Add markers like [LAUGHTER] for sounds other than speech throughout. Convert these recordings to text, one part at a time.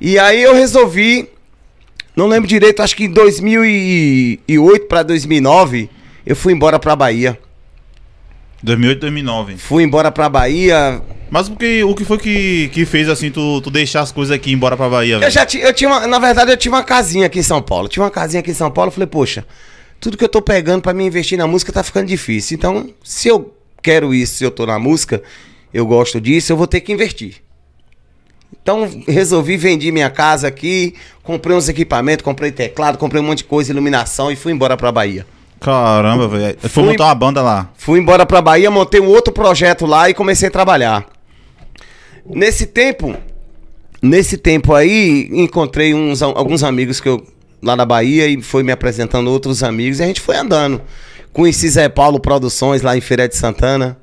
E aí eu resolvi, não lembro direito, acho que em 2008 para 2009, eu fui embora para Bahia. 2008, 2009. Fui embora pra Bahia. Mas porque, o que foi que, que fez assim tu, tu deixar as coisas aqui e ir embora pra Bahia? Véio? Eu já ti, eu tinha, uma, na verdade, eu tinha uma casinha aqui em São Paulo. tinha uma casinha aqui em São Paulo. Eu falei, poxa, tudo que eu tô pegando para me investir na música tá ficando difícil. Então, se eu quero isso, se eu tô na música, eu gosto disso, eu vou ter que investir. Então resolvi vendi minha casa aqui, comprei uns equipamentos, comprei teclado, comprei um monte de coisa, iluminação e fui embora pra Bahia. Caramba, velho. Foi montar uma banda lá. Fui embora pra Bahia, montei um outro projeto lá e comecei a trabalhar. Nesse tempo, nesse tempo aí, encontrei uns, alguns amigos que eu lá na Bahia e foi me apresentando outros amigos e a gente foi andando. Conheci Zé Paulo Produções lá em Feira de Santana.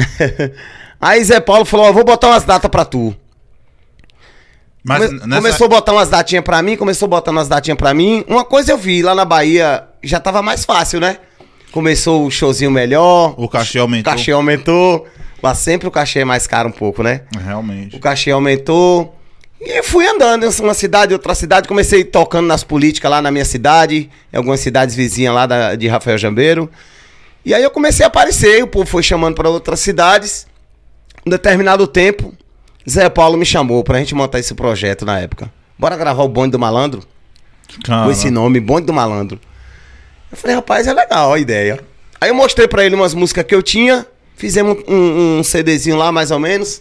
[LAUGHS] aí Zé Paulo falou: oh, "Vou botar umas datas para tu". Mas Come nessa... Começou a botar umas datinhas pra mim, começou botando umas datinhas pra mim. Uma coisa eu vi, lá na Bahia já tava mais fácil, né? Começou o showzinho melhor. O cachê aumentou. O cachê aumentou. Lá sempre o cachê é mais caro um pouco, né? É, realmente. O cachê aumentou. E fui andando em uma cidade, outra cidade, comecei tocando nas políticas lá na minha cidade, em algumas cidades vizinhas lá da, de Rafael Jambeiro. E aí eu comecei a aparecer, o povo foi chamando para outras cidades. Um determinado tempo, Zé Paulo me chamou pra gente montar esse projeto na época. Bora gravar o Bonde do Malandro? Cara. Com esse nome, Bonde do Malandro. Eu falei, rapaz, é legal a ideia. Aí eu mostrei pra ele umas músicas que eu tinha, fizemos um, um, CDzinho lá, mais ou menos.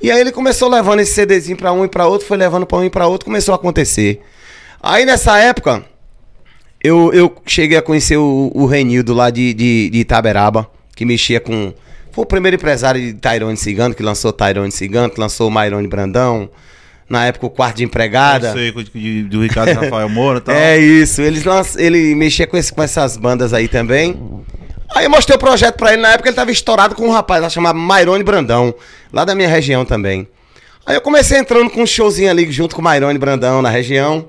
E aí ele começou levando esse CDzinho pra um e pra outro, foi levando pra um e pra outro, começou a acontecer. Aí nessa época, eu, eu cheguei a conhecer o, o Renildo lá de, de, de Itaberaba, que mexia com foi o primeiro empresário de Tyrone Cigano, que lançou Tyrone Cigano, que lançou o Mairone Brandão. Na época, o quarto de empregada. Eu sei, de, do Ricardo Rafael Moura e tal. É isso. Eles lanç... Ele mexia com, esse, com essas bandas aí também. Aí eu mostrei o projeto pra ele. Na época, ele tava estourado com um rapaz lá chamado Mairone Brandão, lá da minha região também. Aí eu comecei entrando com um showzinho ali junto com o Mairone Brandão na região.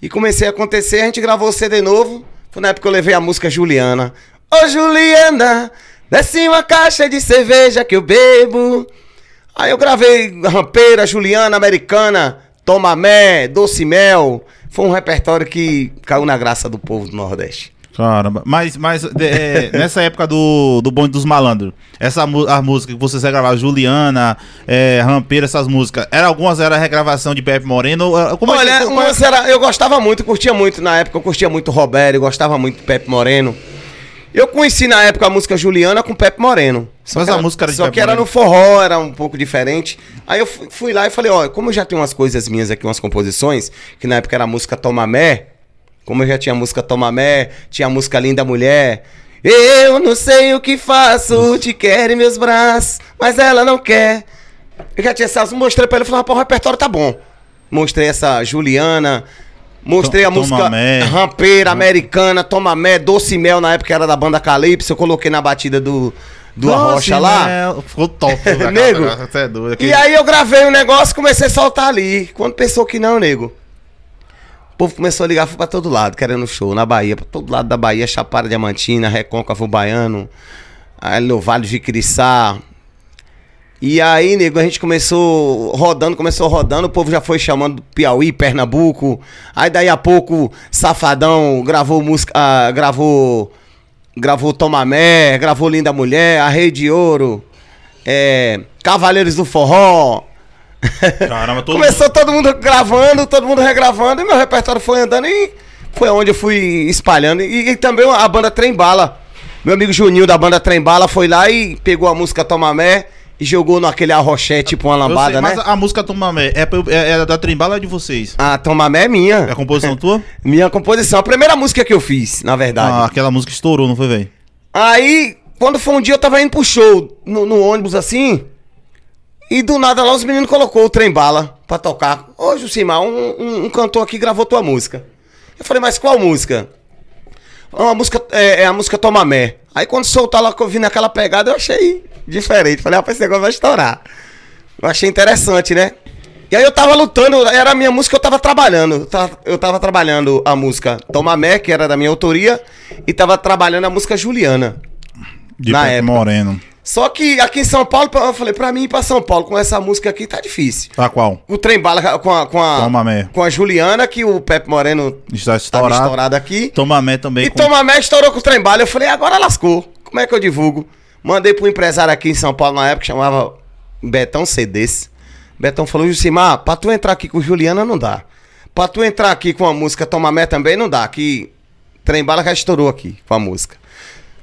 E comecei a acontecer, a gente gravou o CD novo. Foi na época que eu levei a música Juliana. Ô Juliana, Desce uma caixa de cerveja que eu bebo. Aí eu gravei Rampeira, Juliana, Americana, Tomamé, Doce Mel. Foi um repertório que caiu na graça do povo do Nordeste. Caramba, mas, mas é, [LAUGHS] nessa época do, do Bonde dos Malandros, essa a música que vocês regravaram, Juliana, é, Rampeira, essas músicas, era algumas era regravação de Pepe Moreno? Como Olha, é que, como é era, eu gostava muito, curtia muito na época, eu curtia muito Roberto, eu gostava muito de Pepe Moreno. Eu conheci na época a música Juliana com Pepe Moreno. Só Mas a era, música era Só que era no forró, era um pouco diferente. Aí eu fui, fui lá e falei, ó, como eu já tenho umas coisas minhas aqui, umas composições, que na época era a música Tomamé, como eu já tinha a música Tomamé, tinha a música Linda Mulher, eu não sei o que faço, te quero em meus braços, mas ela não quer. Eu já tinha essas, mostrei pra ele, falei, rapaz, o repertório tá bom. Mostrei essa Juliana, Mostrei a Toma música Mé. Rampeira, Americana, Toma Mé, Doce Mel, na época era da banda Calypso. Eu coloquei na batida do, do Rocha Arrocha lá. Mel. Ficou top. [LAUGHS] nego. É doido, E aí eu gravei um negócio e comecei a soltar ali. Quando pensou que não, nego. O povo começou a ligar, foi pra todo lado, querendo show, na Bahia, pra todo lado da Bahia, Chapada Diamantina, Recôncavo Baiano, Vale de Criçá, e aí, nego, a gente começou rodando, começou rodando, o povo já foi chamando Piauí, Pernambuco. Aí daí a pouco, Safadão gravou música, ah, gravou gravou Tomamé, gravou Linda Mulher, A Rei de Ouro, é, Cavaleiros do Forró. Caramba, [LAUGHS] todo Começou mundo... todo mundo gravando, todo mundo regravando, e meu repertório foi andando e foi onde eu fui espalhando. E, e também a banda Trembala. Meu amigo Juninho da banda Trembala foi lá e pegou a música Tomamé e jogou naquele arroché, tipo uma lambada, sei, mas né? Mas a música Tomamé é, é, é da Trembala de vocês? Ah, Tomamé é minha. É a composição tua? [LAUGHS] minha composição. A primeira música que eu fiz, na verdade. Ah, aquela música estourou, não foi, velho? Aí, quando foi um dia, eu tava indo pro show, no, no ônibus assim. E do nada lá os meninos colocou o Trembala pra tocar. Ô, Jusimar, um, um, um cantor aqui gravou tua música. Eu falei, mas qual música? É uma música, é, é a música Tomamé. Aí quando soltar lá, que eu vi naquela pegada, eu achei diferente. Falei, ah, rapaz, esse negócio vai estourar. Eu achei interessante, né? E aí eu tava lutando, era a minha música, eu tava trabalhando. Eu tava, eu tava trabalhando a música Tomamé, que era da minha autoria, e tava trabalhando a música Juliana. De na época. Moreno. Só que aqui em São Paulo, eu falei, pra mim ir pra São Paulo com essa música aqui tá difícil. Tá qual? O trem bala com a, com a, Tomamé. com a Juliana, que o Pepe Moreno está estourado, tá estourado aqui. Tomamé também. E com... Tomamé estourou com o trem bala. Eu falei, agora lascou. Como é que eu divulgo? Mandei pro empresário aqui em São Paulo na época, chamava Betão CDs. Betão falou, Jucimar, pra tu entrar aqui com Juliana não dá. Pra tu entrar aqui com a música Tomamé também não dá, que trem bala já estourou aqui com a música.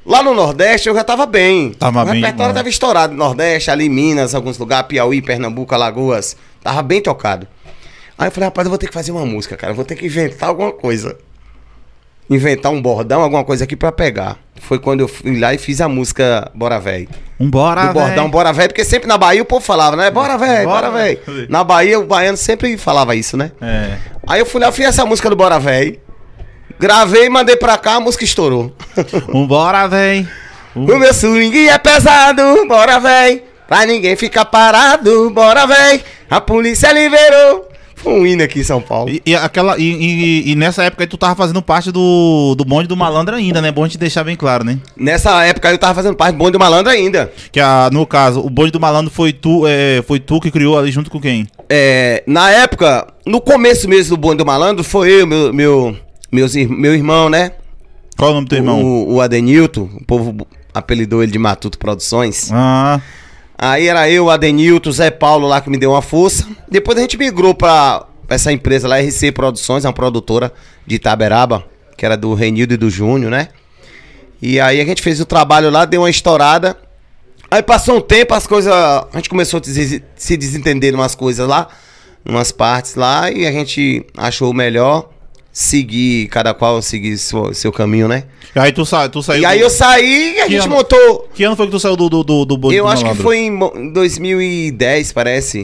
Lá no Nordeste eu já tava bem. Tava o bem. repertório tava estourado. Nordeste, ali Minas, alguns lugares, Piauí, Pernambuco, Alagoas. Tava bem tocado. Aí eu falei, rapaz, eu vou ter que fazer uma música, cara. Eu vou ter que inventar alguma coisa. Inventar um bordão, alguma coisa aqui para pegar. Foi quando eu fui lá e fiz a música Bora Véi. Um bora, Do bordão Bora Véi, porque sempre na Bahia o povo falava, né? Bora Véi, Bora, bora véi. Na Bahia o baiano sempre falava isso, né? É. Aí eu fui lá e fiz essa música do Bora Véi. Gravei, e mandei pra cá, a música estourou. Vambora, [LAUGHS] véi. O meu swing é pesado, bora, véi. Pra ninguém ficar parado, bora, véi. A polícia liberou. Foi um hino aqui em São Paulo. E, e aquela, e, e, e, nessa época aí tu tava fazendo parte do, do bonde do malandro ainda, né? Bom a gente deixar bem claro, né? Nessa época eu tava fazendo parte do bonde do malandro ainda. Que a, no caso, o bonde do malandro foi tu, é, foi tu que criou ali junto com quem? É, na época, no começo mesmo do bonde do malandro, foi eu, meu, meu meus, meu irmão, né? Qual o nome do teu irmão? O, Adenilton, o povo apelidou ele de Matuto Produções. Ah. Aí era eu, Adenilton, Zé Paulo lá que me deu uma força. Depois a gente migrou pra essa empresa lá, RC Produções, uma produtora de Itaberaba, que era do Renildo e do Júnior, né? E aí a gente fez o trabalho lá, deu uma estourada. Aí passou um tempo, as coisas. A gente começou a se desentender em umas coisas lá, em umas partes lá, e a gente achou melhor seguir, cada qual seguir seu, seu caminho, né? E aí tu, sa tu saiu. E do... aí eu saí e a que gente ano? montou. Que ano foi que tu saiu do, do, do, do Eu acho que foi em 2010, parece.